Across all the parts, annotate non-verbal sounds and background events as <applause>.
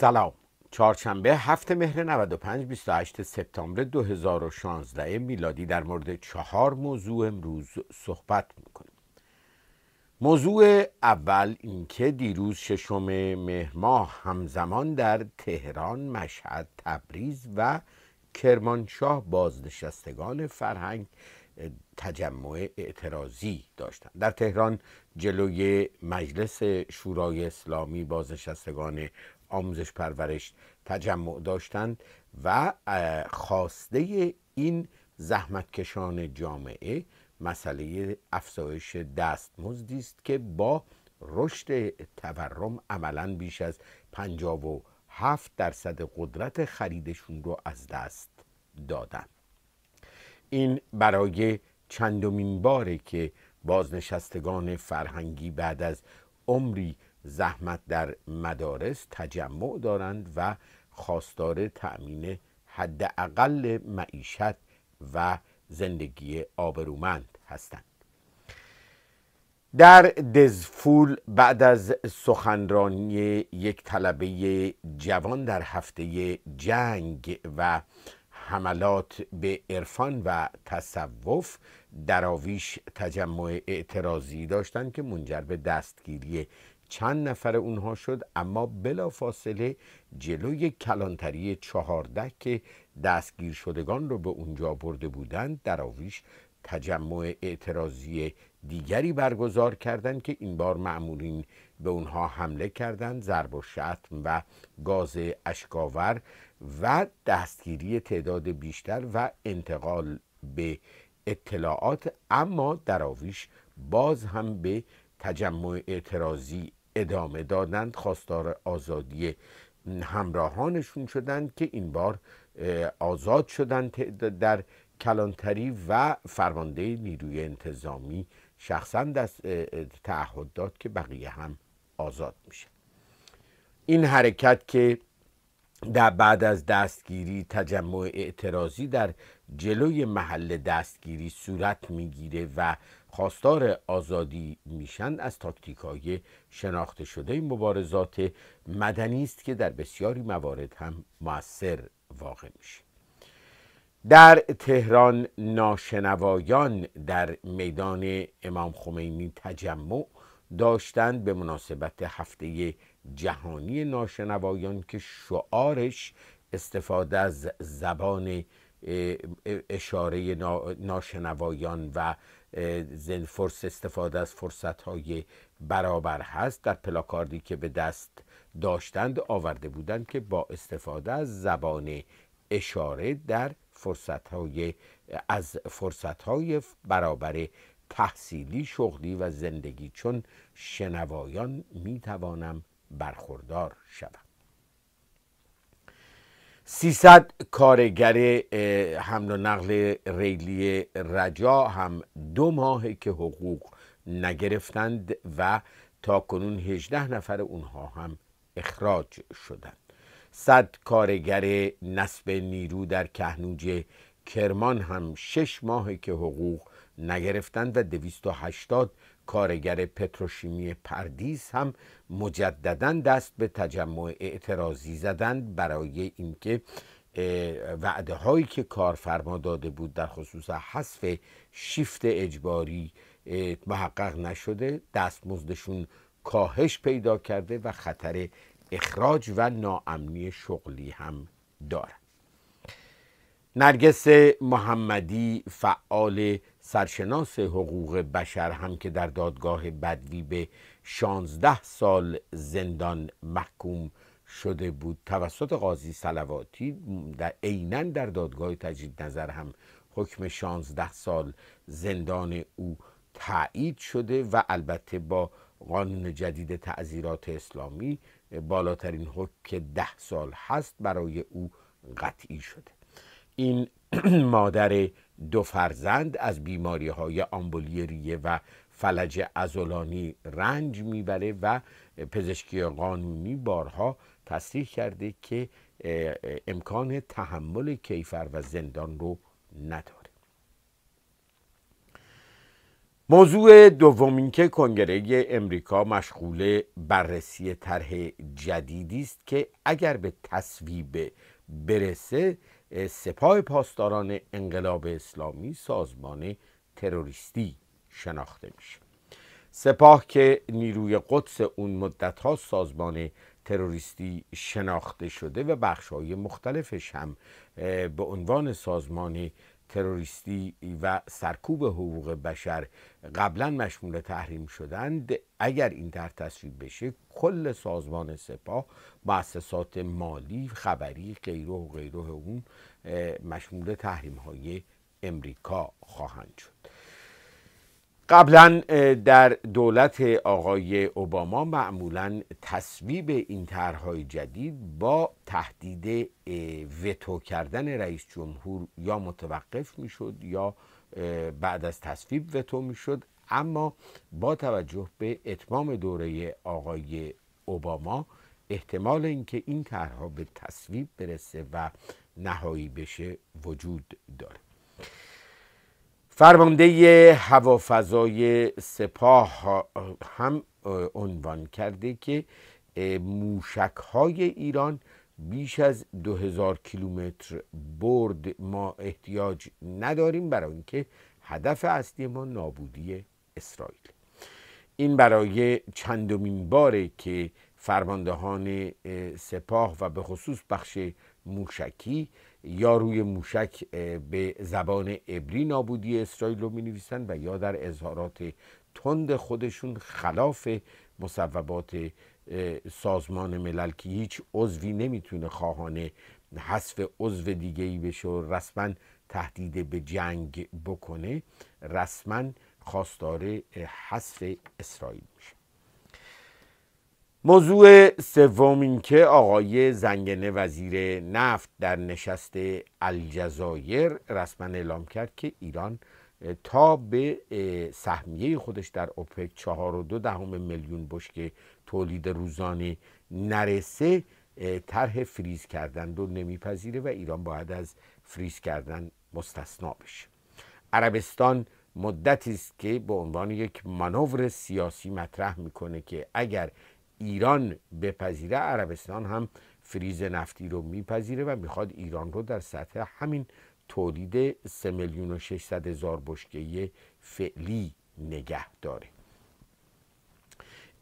سلام چهارشنبه هفت مهر 95 28 سپتامبر 2016 میلادی در مورد چهار موضوع امروز صحبت میکنیم موضوع اول اینکه دیروز ششم مهر ماه همزمان در تهران، مشهد، تبریز و کرمانشاه بازنشستگان فرهنگ تجمع اعتراضی داشتند در تهران جلوی مجلس شورای اسلامی بازنشستگان آموزش پرورش تجمع داشتند و خواسته این زحمتکشان جامعه مسئله افزایش دستمزدی است که با رشد تورم عملا بیش از 57 درصد قدرت خریدشون رو از دست دادن این برای چندمین باره که بازنشستگان فرهنگی بعد از عمری زحمت در مدارس تجمع دارند و خواستار تأمین حداقل معیشت و زندگی آبرومند هستند در دزفول بعد از سخنرانی یک طلبه جوان در هفته جنگ و حملات به عرفان و تصوف دراویش تجمع اعتراضی داشتند که منجر به دستگیری چند نفر اونها شد اما بلا فاصله جلوی کلانتری چهارده که دستگیر شدگان رو به اونجا برده بودند آویش تجمع اعتراضی دیگری برگزار کردند که این بار معمولین به اونها حمله کردند ضرب و شتم و گاز اشکاور و دستگیری تعداد بیشتر و انتقال به اطلاعات اما دراویش باز هم به تجمع اعتراضی ادامه دادند خواستار آزادی همراهانشون شدند که این بار آزاد شدند در کلانتری و فرمانده نیروی انتظامی شخصا دست تعهد داد که بقیه هم آزاد میشه این حرکت که در بعد از دستگیری تجمع اعتراضی در جلوی محل دستگیری صورت میگیره و خواستار آزادی میشن از تاکتیک های شناخته شده مبارزات مدنی است که در بسیاری موارد هم موثر واقع میشه در تهران ناشنوایان در میدان امام خمینی تجمع داشتند به مناسبت هفته جهانی ناشنوایان که شعارش استفاده از زبان اشاره ناشنوایان و زنفرس استفاده از فرصت های برابر هست در پلاکاردی که به دست داشتند آورده بودند که با استفاده از زبان اشاره در فرصت های از فرصت های برابر تحصیلی شغلی و زندگی چون شنوایان می توانم برخوردار شوم 300 کارگر حمل و نقل ریلی رجا هم دو ماهه که حقوق نگرفتند و تا کنون 18 نفر اونها هم اخراج شدند صد کارگر نصب نیرو در کهنوج کرمان هم شش ماهه که حقوق نگرفتند و 280 کارگر پتروشیمی پردیس هم مجددا دست به تجمع اعتراضی زدند برای اینکه وعده هایی که کارفرما داده بود در خصوص حذف شیفت اجباری محقق نشده دستمزدشون کاهش پیدا کرده و خطر اخراج و ناامنی شغلی هم دارد نرگس محمدی فعال سرشناس حقوق بشر هم که در دادگاه بدوی به 16 سال زندان محکوم شده بود توسط قاضی سلواتی در عینا در دادگاه تجدید نظر هم حکم 16 سال زندان او تایید شده و البته با قانون جدید تعذیرات اسلامی بالاترین حکم که ده سال هست برای او قطعی شده این <clears throat> مادر دو فرزند از بیماری های آمبولیریه و فلج ازولانی رنج میبره و پزشکی قانونی بارها تصریح کرده که امکان تحمل کیفر و زندان رو نداره موضوع دومین اینکه کنگره امریکا مشغول بررسی طرح جدیدی است که اگر به تصویب برسه سپاه پاسداران انقلاب اسلامی سازمان تروریستی شناخته میشه سپاه که نیروی قدس اون مدت ها سازمان تروریستی شناخته شده و بخش های مختلفش هم به عنوان سازمان تروریستی و سرکوب حقوق بشر قبلا مشمول تحریم شدند اگر این در تصویب بشه کل سازمان سپاه مؤسسات مالی خبری غیره و غیره اون مشمول تحریم های امریکا خواهند شد قبلا در دولت آقای اوباما معمولا تصویب این طرحهای جدید با تهدید وتو کردن رئیس جمهور یا متوقف میشد یا بعد از تصویب وتو میشد اما با توجه به اتمام دوره آقای اوباما احتمال اینکه این طرحها به تصویب برسه و نهایی بشه وجود داره فرمانده هوافضای سپاه هم عنوان کرده که موشک های ایران بیش از 2000 کیلومتر برد ما احتیاج نداریم برای اینکه هدف اصلی ما نابودی اسرائیل این برای چندمین باره که فرماندهان سپاه و به خصوص بخش موشکی یا روی موشک به زبان عبری نابودی اسرائیل رو می و یا در اظهارات تند خودشون خلاف مصوبات سازمان ملل که هیچ عضوی نمیتونه خواهان حذف عضو دیگه ای بشه و رسما تهدید به جنگ بکنه رسما خواستار حذف اسرائیل میشه موضوع سوم اینکه آقای زنگنه وزیر نفت در نشست الجزایر رسما اعلام کرد که ایران تا به سهمیه خودش در اوپک چهار و دو دهم میلیون بشک تولید روزانه نرسه طرح فریز کردن رو نمیپذیره و ایران باید از فریز کردن مستثنا بشه عربستان مدتی است که به عنوان یک مانور سیاسی مطرح میکنه که اگر ایران بپذیره عربستان هم فریز نفتی رو میپذیره و میخواد ایران رو در سطح همین تولید 3 میلیون و 600 هزار بشکه فعلی نگه داره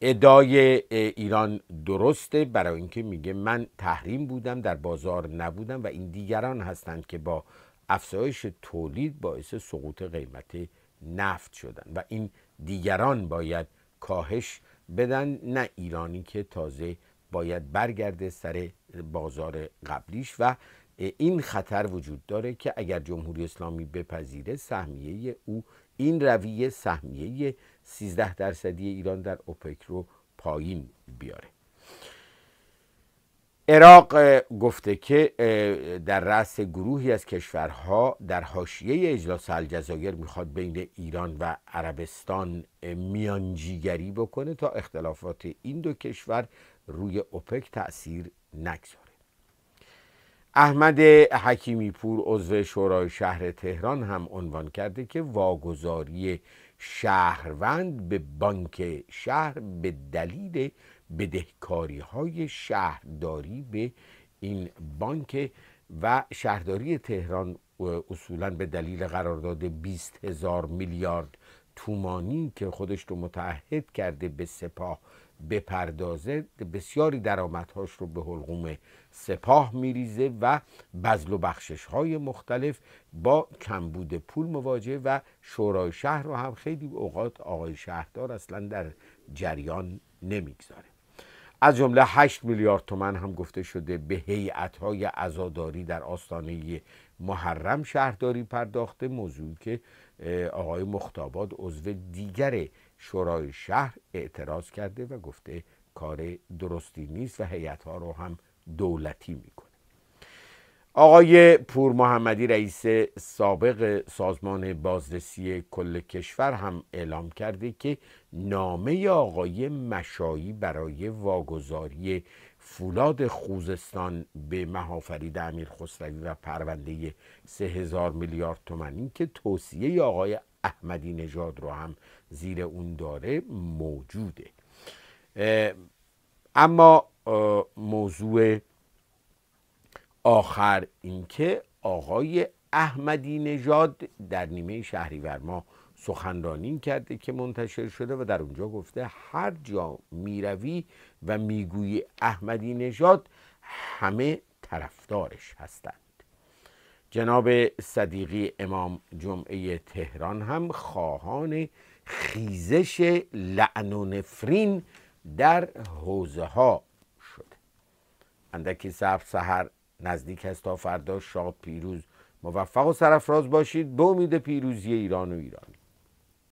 ادای ایران درسته برای اینکه میگه من تحریم بودم در بازار نبودم و این دیگران هستند که با افزایش تولید باعث سقوط قیمت نفت شدن و این دیگران باید کاهش بدن نه ایرانی که تازه باید برگرده سر بازار قبلیش و این خطر وجود داره که اگر جمهوری اسلامی بپذیره سهمیه او این رویه سهمیه 13 درصدی ایران در اوپک رو پایین بیاره عراق گفته که در رأس گروهی از کشورها در حاشیه اجلاس الجزایر میخواد بین ایران و عربستان میانجیگری بکنه تا اختلافات این دو کشور روی اوپک تاثیر نگذاره احمد حکیمی پور عضو شورای شهر تهران هم عنوان کرده که واگذاری شهروند به بانک شهر به دلیل بدهکاری های شهرداری به این بانک و شهرداری تهران اصولا به دلیل قرارداد 20 هزار میلیارد تومانی که خودش رو متعهد کرده به سپاه بپردازه بسیاری درآمدهاش رو به حلقوم سپاه میریزه و بزل و بخشش های مختلف با کمبود پول مواجه و شورای شهر رو هم خیلی اوقات آقای شهردار اصلا در جریان نمیگذاره از جمله 8 میلیارد تومن هم گفته شده به هیئت های عزاداری در آستانه محرم شهرداری پرداخته موضوعی که آقای مختاباد عضو دیگر شورای شهر اعتراض کرده و گفته کار درستی نیست و هیئت ها رو هم دولتی میکنه آقای پور محمدی رئیس سابق سازمان بازرسی کل کشور هم اعلام کرده که نامه آقای مشایی برای واگذاری فولاد خوزستان به مهافرید امیر خسروی و پرونده 3000 میلیارد تومانی که توصیه آقای احمدی نژاد رو هم زیر اون داره موجوده اما موضوع آخر اینکه آقای احمدی نژاد در نیمه شهریور ما سخنرانی کرده که منتشر شده و در اونجا گفته هر جا میروی و میگویی احمدی نژاد همه طرفدارش هستند جناب صدیقی امام جمعه تهران هم خواهان خیزش لعن و نفرین در حوزه ها شده اندکی صف سهر نزدیک است تا فردا شاب پیروز موفق و سرفراز باشید به امید پیروزی ایران و ایرانی